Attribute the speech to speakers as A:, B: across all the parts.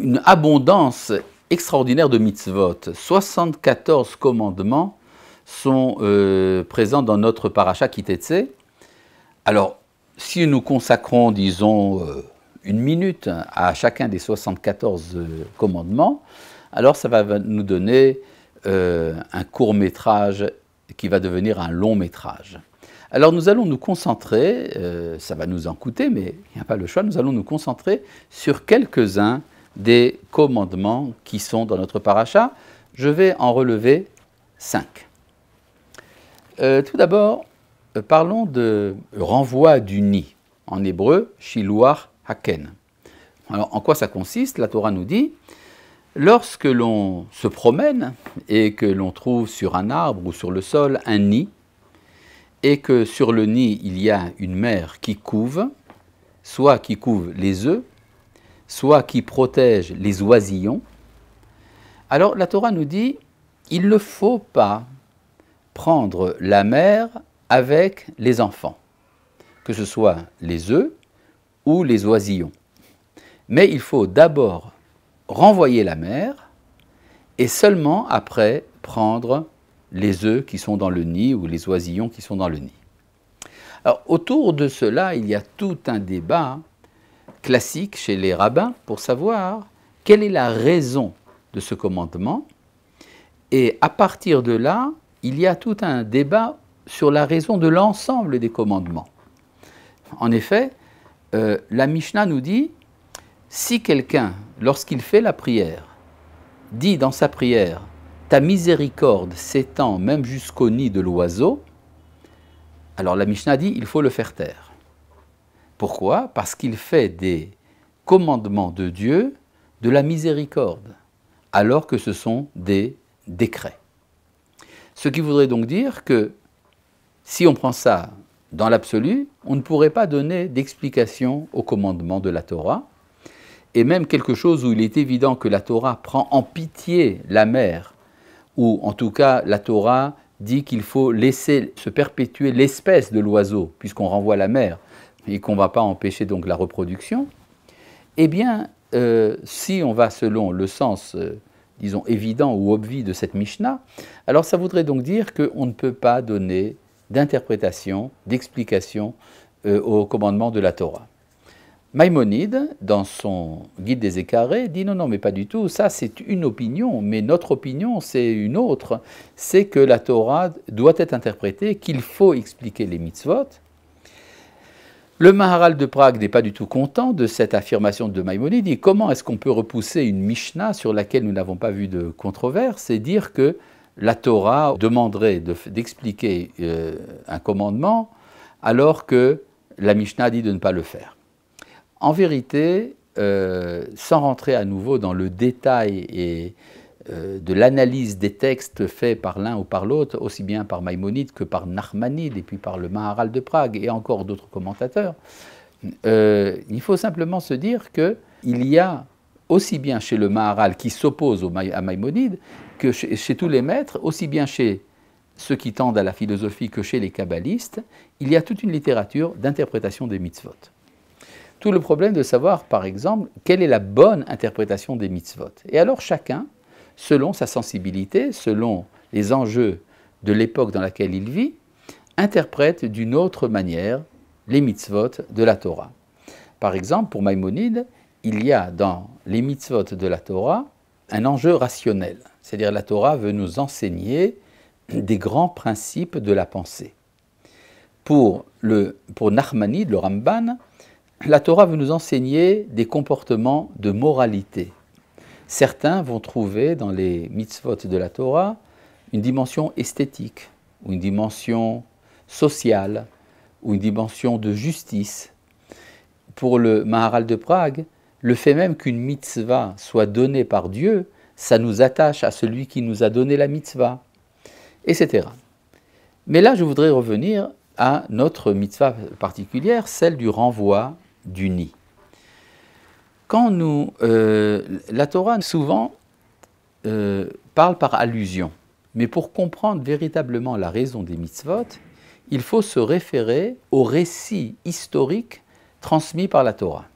A: une abondance extraordinaire de mitzvot. 74 commandements sont euh, présents dans notre paracha Kitetsé. Alors, si nous consacrons, disons, euh, une minute à chacun des 74 euh, commandements, alors ça va nous donner un court métrage qui va devenir un long métrage. Alors nous allons nous concentrer, ça va nous en coûter, mais il n'y a pas le choix, nous allons nous concentrer sur quelques-uns des commandements qui sont dans notre paracha. Je vais en relever cinq. Euh, tout d'abord, euh, parlons de renvoi du nid. En hébreu, shiluar haken. Alors, en quoi ça consiste La Torah nous dit lorsque l'on se promène et que l'on trouve sur un arbre ou sur le sol un nid, et que sur le nid il y a une mère qui couve, soit qui couve les œufs, soit qui protège les oisillons, alors la Torah nous dit, il ne faut pas prendre la mère avec les enfants, que ce soit les œufs ou les oisillons. Mais il faut d'abord renvoyer la mère et seulement après prendre les œufs qui sont dans le nid ou les oisillons qui sont dans le nid. Alors, autour de cela, il y a tout un débat classique chez les rabbins pour savoir quelle est la raison de ce commandement. Et à partir de là, il y a tout un débat sur la raison de l'ensemble des commandements. En effet, euh, la Mishnah nous dit, si quelqu'un, lorsqu'il fait la prière, dit dans sa prière, Ta miséricorde s'étend même jusqu'au nid de l'oiseau, alors la Mishnah dit, il faut le faire taire. Pourquoi Parce qu'il fait des commandements de Dieu de la miséricorde, alors que ce sont des décrets. Ce qui voudrait donc dire que si on prend ça dans l'absolu, on ne pourrait pas donner d'explication aux commandements de la Torah, et même quelque chose où il est évident que la Torah prend en pitié la mère, ou en tout cas la Torah dit qu'il faut laisser se perpétuer l'espèce de l'oiseau, puisqu'on renvoie la mère, et qu'on ne va pas empêcher donc la reproduction, eh bien, euh, si on va selon le sens, euh, disons, évident ou obvi de cette Mishnah, alors ça voudrait donc dire qu'on ne peut pas donner d'interprétation, d'explication euh, au commandement de la Torah. Maïmonide, dans son Guide des écarrés, dit non, non, mais pas du tout, ça c'est une opinion, mais notre opinion c'est une autre, c'est que la Torah doit être interprétée, qu'il faut expliquer les mitzvot, le Maharal de Prague n'est pas du tout content de cette affirmation de Maïmonide. dit comment est-ce qu'on peut repousser une Mishnah sur laquelle nous n'avons pas vu de controverse et dire que la Torah demanderait d'expliquer euh, un commandement alors que la Mishnah dit de ne pas le faire. En vérité, euh, sans rentrer à nouveau dans le détail et euh, de l'analyse des textes faits par l'un ou par l'autre, aussi bien par Maïmonide que par Narmanide et puis par le Maharal de Prague et encore d'autres commentateurs, euh, il faut simplement se dire qu'il y a aussi bien chez le Maharal qui s'oppose à Maïmonide que chez, chez, tous les maîtres, aussi bien chez ceux qui tendent à la philosophie que chez les kabbalistes, il y a toute une littérature d'interprétation des mitzvot. Tout le problème de savoir, par exemple, quelle est la bonne interprétation des mitzvot. Et alors chacun, selon sa sensibilité, selon les enjeux de l'époque dans laquelle il vit, interprète d'une autre manière les mitzvot de la Torah. Par exemple, pour Maïmonide, il y a dans les mitzvot de la Torah un enjeu rationnel. C'est-à-dire la Torah veut nous enseigner des grands principes de la pensée. Pour, le, le Ramban, la Torah veut nous enseigner des comportements de moralité, Certains vont trouver dans les mitzvot de la Torah une dimension esthétique, ou une dimension sociale, ou une dimension de justice. Pour le Maharal de Prague, le fait même qu'une mitzvah soit donnée par Dieu, ça nous attache à celui qui nous a donné la mitzvah, etc. Mais là, je voudrais revenir à notre mitzvah particulière, celle du renvoi du nid. Quand nous, euh, la Torah souvent euh, parle par allusion, mais pour comprendre véritablement la raison des mitzvot, il faut se référer au récit historique transmis par la Torah.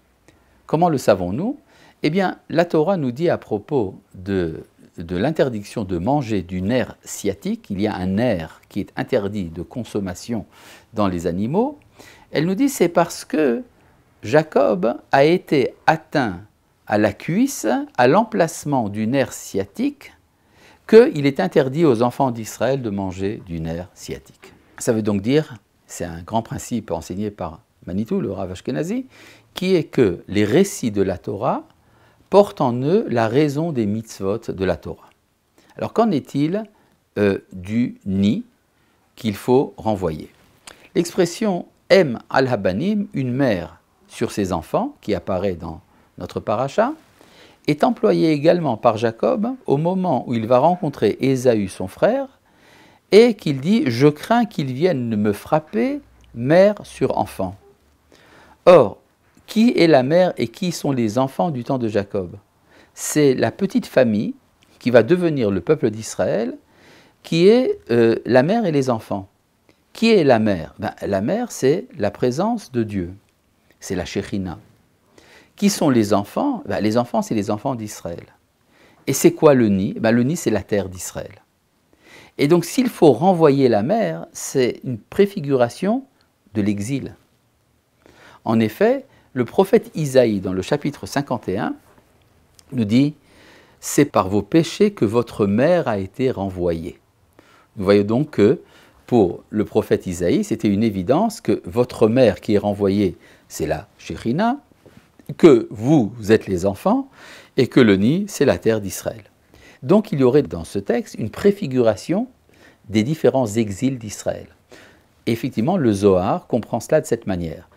A: Comment le savons-nous Eh bien, la Torah nous dit à propos de, de l'interdiction de manger du nerf sciatique, il y a un nerf qui est interdit de consommation dans les animaux, elle nous dit c'est parce que Jacob a été atteint à la cuisse, à l'emplacement du nerf sciatique, qu'il est interdit aux enfants d'Israël de manger du nerf sciatique. Ça veut donc dire, c'est un grand principe enseigné par Manitou, le Rav Ashkenazi, qui est que les récits de la Torah portent en eux la raison des mitzvot de la Torah. Alors qu'en est-il euh, du nid qu'il faut renvoyer L'expression M al-Habanim, une mère sur ses enfants, qui apparaît dans notre paracha, est employé également par Jacob au moment où il va rencontrer Ésaü, son frère, et qu'il dit Je crains qu'ils viennent me frapper, mère sur enfant. Or, qui est la mère et qui sont les enfants du temps de Jacob C'est la petite famille qui va devenir le peuple d'Israël, qui est euh, la mère et les enfants. Qui est la mère ben, La mère, c'est la présence de Dieu c'est la Shechina. Qui sont les enfants bah, Les enfants, c'est les enfants d'Israël. Et c'est quoi le nid bah, Le nid, c'est la terre d'Israël. Et donc, s'il faut renvoyer la mère, c'est une préfiguration de l'exil. En effet, le prophète Isaïe, dans le chapitre 51, nous dit C'est par vos péchés que votre mère a été renvoyée. Vous voyez donc que pour le prophète Isaïe, c'était une évidence que votre mère qui est renvoyée c'est la chérina, que vous, êtes les enfants, et que le nid, c'est la terre d'Israël. Donc il y aurait dans ce texte une préfiguration des différents exils d'Israël. Effectivement, le Zohar comprend cela de cette manière.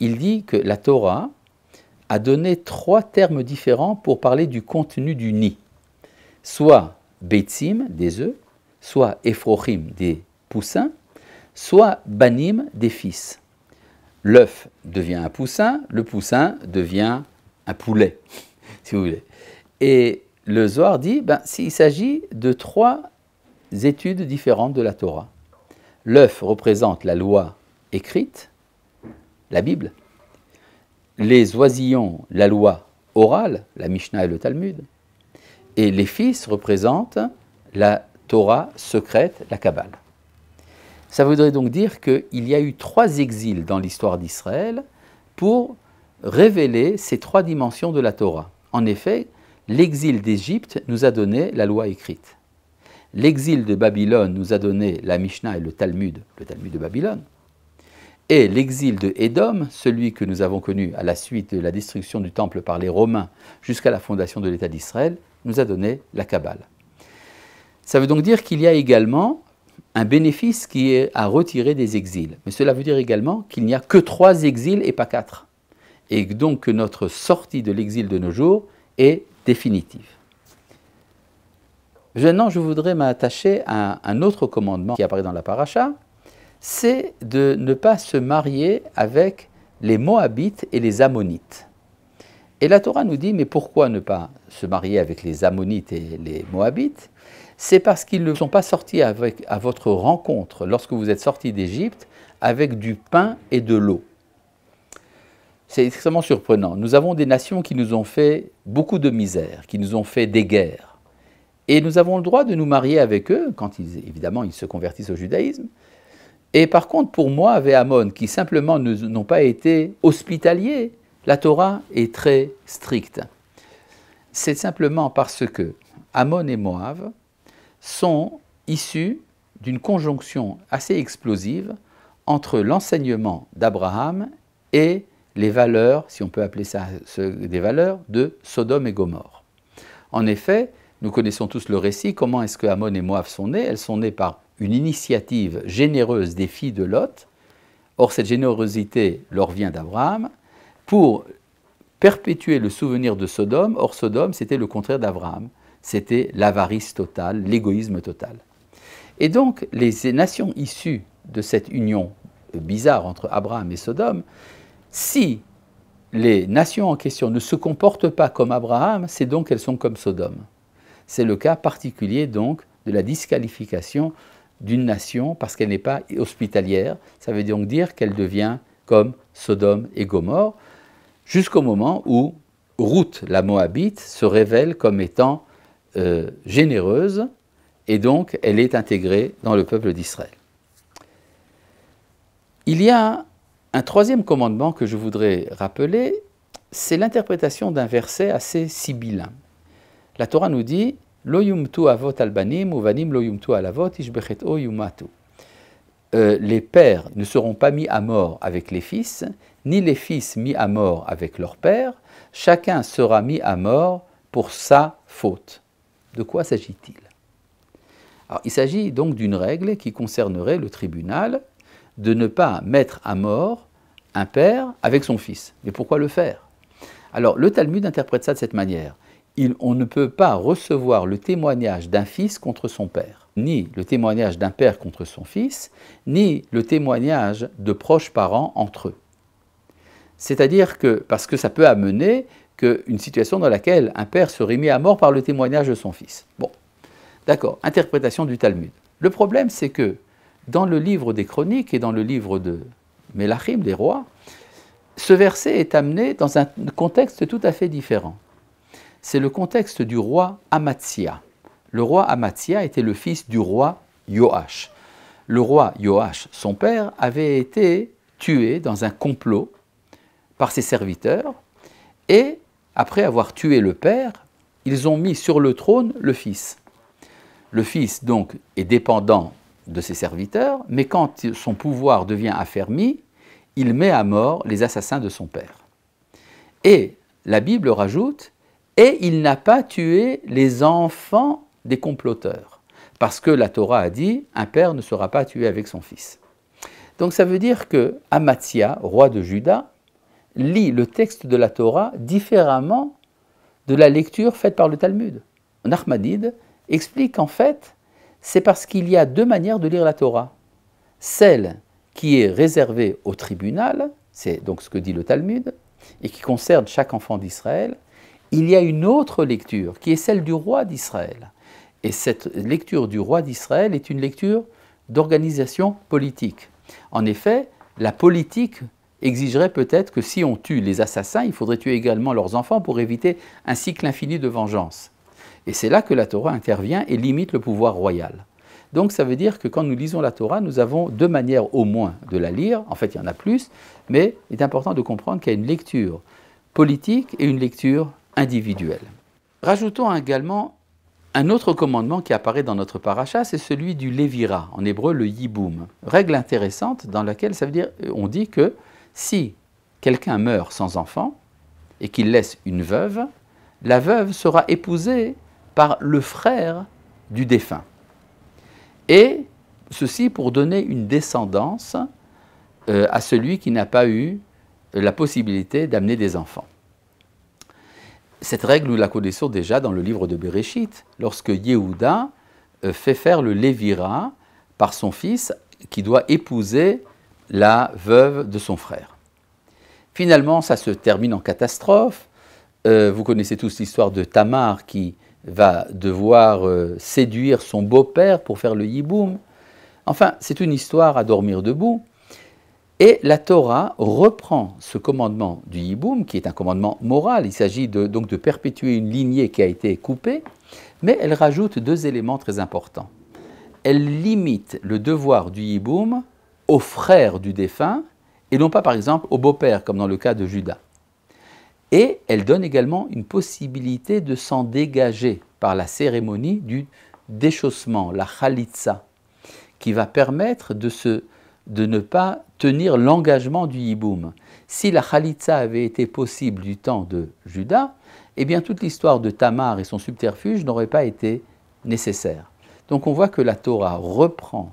A: Il dit que la Torah a donné trois termes différents pour parler du contenu du nid. Soit Beitzim, des œufs, soit Ephrochim, des poussins, soit Banim, des fils. L'œuf devient un poussin, le poussin devient un poulet, si vous voulez. Et le Zohar dit, ben, s'il s'agit de trois études différentes de la Torah. L'œuf représente la loi écrite, la Bible. Les oisillons, la loi orale, la Mishnah et le Talmud. Et les fils représentent la Torah secrète, la Kabbale. Ça voudrait donc dire qu'il y a eu trois exils dans l'histoire d'Israël pour révéler ces trois dimensions de la Torah. En effet, l'exil d'Égypte nous a donné la loi écrite. L'exil de Babylone nous a donné la Mishnah et le Talmud, le Talmud de Babylone. Et l'exil de Édom, celui que nous avons connu à la suite de la destruction du temple par les Romains jusqu'à la fondation de l'État d'Israël, nous a donné la Kabbale. Ça veut donc dire qu'il y a également un bénéfice qui est à retirer des exils. Mais cela veut dire également qu'il n'y a que trois exils et pas quatre. Et donc que notre sortie de l'exil de nos jours est définitive. Maintenant, je voudrais m'attacher à un autre commandement qui apparaît dans la paracha, c'est de ne pas se marier avec les Moabites et les Ammonites. Et la Torah nous dit, mais pourquoi ne pas se marier avec les Ammonites et les Moabites C'est parce qu'ils ne sont pas sortis à votre rencontre lorsque vous êtes sortis d'Égypte avec du pain et de l'eau. C'est extrêmement surprenant. Nous avons des nations qui nous ont fait beaucoup de misère, qui nous ont fait des guerres. Et nous avons le droit de nous marier avec eux, quand évidemment ils se convertissent au judaïsme. Et par contre, pour moi, avec Ammon, qui simplement n'ont pas été hospitaliers, la Torah est très stricte. C'est simplement parce que Amon et Moab sont issus d'une conjonction assez explosive entre l'enseignement d'Abraham et les valeurs, si on peut appeler ça des valeurs, de Sodome et Gomorre. En effet, nous connaissons tous le récit, comment est-ce que Amon et Moab sont nés Elles sont nées par une initiative généreuse des filles de Lot. Or, cette générosité leur vient d'Abraham, pour perpétuer le souvenir de Sodome. Or, Sodome, c'était le contraire d'Abraham. C'était l'avarice totale, l'égoïsme total. Et donc, les nations issues de cette union bizarre entre Abraham et Sodome, si les nations en question ne se comportent pas comme Abraham, c'est donc qu'elles sont comme Sodome. C'est le cas particulier donc de la disqualification d'une nation parce qu'elle n'est pas hospitalière. Ça veut donc dire qu'elle devient comme Sodome et Gomorre jusqu'au moment où Ruth, la Moabite, se révèle comme étant euh, généreuse, et donc elle est intégrée dans le peuple d'Israël. Il y a un troisième commandement que je voudrais rappeler, c'est l'interprétation d'un verset assez sibyllin. La Torah nous dit avot albanim, lo euh, Les pères ne seront pas mis à mort avec les fils, ni les fils mis à mort avec leur père, chacun sera mis à mort pour sa faute. De quoi s'agit-il Il s'agit donc d'une règle qui concernerait le tribunal de ne pas mettre à mort un père avec son fils. Mais pourquoi le faire Alors le Talmud interprète ça de cette manière. Il, on ne peut pas recevoir le témoignage d'un fils contre son père, ni le témoignage d'un père contre son fils, ni le témoignage de proches parents entre eux. C'est-à-dire que, parce que ça peut amener qu'une une situation dans laquelle un père serait mis à mort par le témoignage de son fils. Bon, d'accord, interprétation du Talmud. Le problème, c'est que dans le livre des Chroniques et dans le livre de Melachim, des rois, ce verset est amené dans un contexte tout à fait différent. C'est le contexte du roi Amatzia. Le roi Amatzia était le fils du roi Yoash. Le roi Joach, son père, avait été tué dans un complot par ses serviteurs, et après avoir tué le père, ils ont mis sur le trône le fils. Le fils, donc, est dépendant de ses serviteurs, mais quand son pouvoir devient affermi, il met à mort les assassins de son père. Et la Bible rajoute, et il n'a pas tué les enfants des comploteurs, parce que la Torah a dit, un père ne sera pas tué avec son fils. Donc ça veut dire que Amatia, roi de Juda, lit le texte de la Torah différemment de la lecture faite par le Talmud. Nachmanide explique qu'en fait, c'est parce qu'il y a deux manières de lire la Torah. Celle qui est réservée au tribunal, c'est donc ce que dit le Talmud, et qui concerne chaque enfant d'Israël, il y a une autre lecture qui est celle du roi d'Israël. Et cette lecture du roi d'Israël est une lecture d'organisation politique. En effet, la politique exigerait peut-être que si on tue les assassins, il faudrait tuer également leurs enfants pour éviter un cycle infini de vengeance. Et c'est là que la Torah intervient et limite le pouvoir royal. Donc ça veut dire que quand nous lisons la Torah, nous avons deux manières au moins de la lire, en fait il y en a plus, mais il est important de comprendre qu'il y a une lecture politique et une lecture individuelle. Rajoutons également un autre commandement qui apparaît dans notre paracha, c'est celui du Lévira, en hébreu le Yiboum. Règle intéressante dans laquelle ça veut dire, on dit que si quelqu'un meurt sans enfant et qu'il laisse une veuve, la veuve sera épousée par le frère du défunt. Et ceci pour donner une descendance euh, à celui qui n'a pas eu la possibilité d'amener des enfants. Cette règle, nous la connaissons déjà dans le livre de Bereshit, lorsque Yehuda euh, fait faire le Lévira par son fils qui doit épouser la veuve de son frère. Finalement, ça se termine en catastrophe. Euh, vous connaissez tous l'histoire de Tamar qui va devoir euh, séduire son beau-père pour faire le yiboum. Enfin, c'est une histoire à dormir debout. Et la Torah reprend ce commandement du yiboum, qui est un commandement moral. Il s'agit donc de perpétuer une lignée qui a été coupée, mais elle rajoute deux éléments très importants. Elle limite le devoir du yiboum aux frères du défunt et non pas par exemple au beau-père comme dans le cas de Judas. Et elle donne également une possibilité de s'en dégager par la cérémonie du déchaussement, la chalitza, qui va permettre de, de ne pas tenir l'engagement du hiboum. Si la chalitza avait été possible du temps de Judas, eh bien toute l'histoire de Tamar et son subterfuge n'aurait pas été nécessaire. Donc on voit que la Torah reprend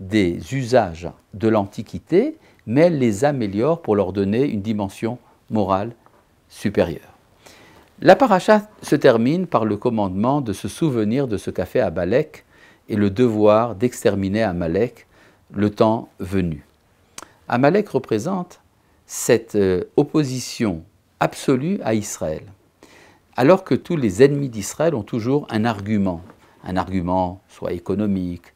A: des usages de l'Antiquité, mais les améliore pour leur donner une dimension morale supérieure. La paracha se termine par le commandement de se souvenir de ce qu'a fait Amalek et le devoir d'exterminer Amalek le temps venu. Amalek représente cette euh, opposition absolue à Israël, alors que tous les ennemis d'Israël ont toujours un argument, un argument soit économique,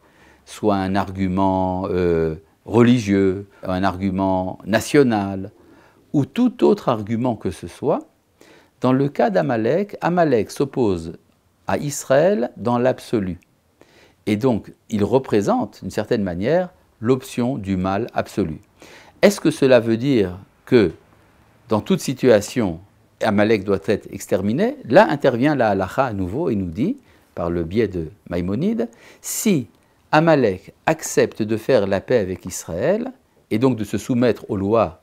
A: soit un argument euh, religieux, un argument national, ou tout autre argument que ce soit, dans le cas d'Amalek, Amalek s'oppose à Israël dans l'absolu. Et donc, il représente, d'une certaine manière, l'option du mal absolu. Est-ce que cela veut dire que, dans toute situation, Amalek doit être exterminé Là intervient la halacha à nouveau et nous dit, par le biais de Maïmonide, si Amalek accepte de faire la paix avec Israël et donc de se soumettre aux lois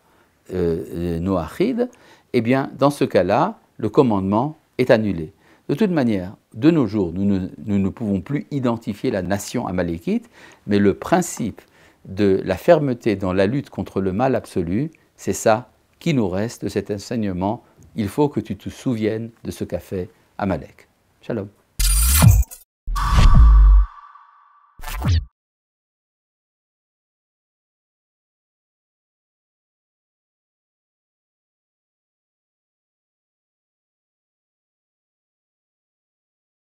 A: euh, euh, noachides, eh bien, dans ce cas-là, le commandement est annulé. De toute manière, de nos jours, nous ne, pouvons plus identifier la nation amalékite, mais le principe de la fermeté dans la lutte contre le mal absolu, c'est ça qui nous reste de cet enseignement. Il faut que tu te souviennes de ce qu'a fait Amalek. Shalom.